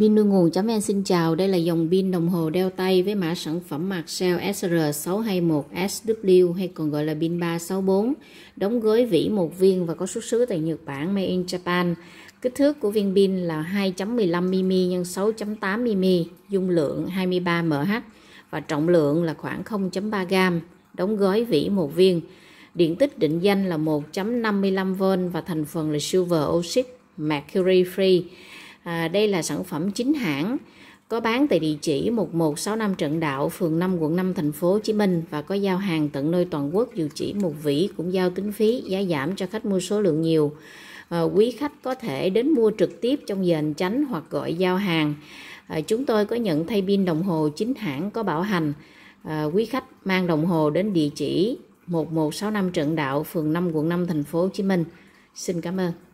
Pin nuôi nguồn.vn xin chào, đây là dòng pin đồng hồ đeo tay với mã sản phẩm Maxell SR621SW hay còn gọi là pin 364, đóng gói vĩ một viên và có xuất xứ tại Nhật Bản, made in Japan. Kích thước của viên pin là 2.15mm x 6.8mm, dung lượng 23mH và trọng lượng là khoảng 0.3g, đóng gói vĩ một viên. Điện tích định danh là 1.55V và thành phần là silver oxide mercury free À, đây là sản phẩm chính hãng có bán tại địa chỉ 1165 Trận Đạo, phường 5, quận 5, thành phố Hồ Chí Minh và có giao hàng tận nơi toàn quốc dù chỉ một vỉ cũng giao tính phí, giá giảm cho khách mua số lượng nhiều. À, quý khách có thể đến mua trực tiếp trong giờ hành chánh hoặc gọi giao hàng. À, chúng tôi có nhận thay pin đồng hồ chính hãng có bảo hành. À, quý khách mang đồng hồ đến địa chỉ 1165 Trận Đạo, phường 5, quận 5, thành phố Hồ Chí Minh. Xin cảm ơn.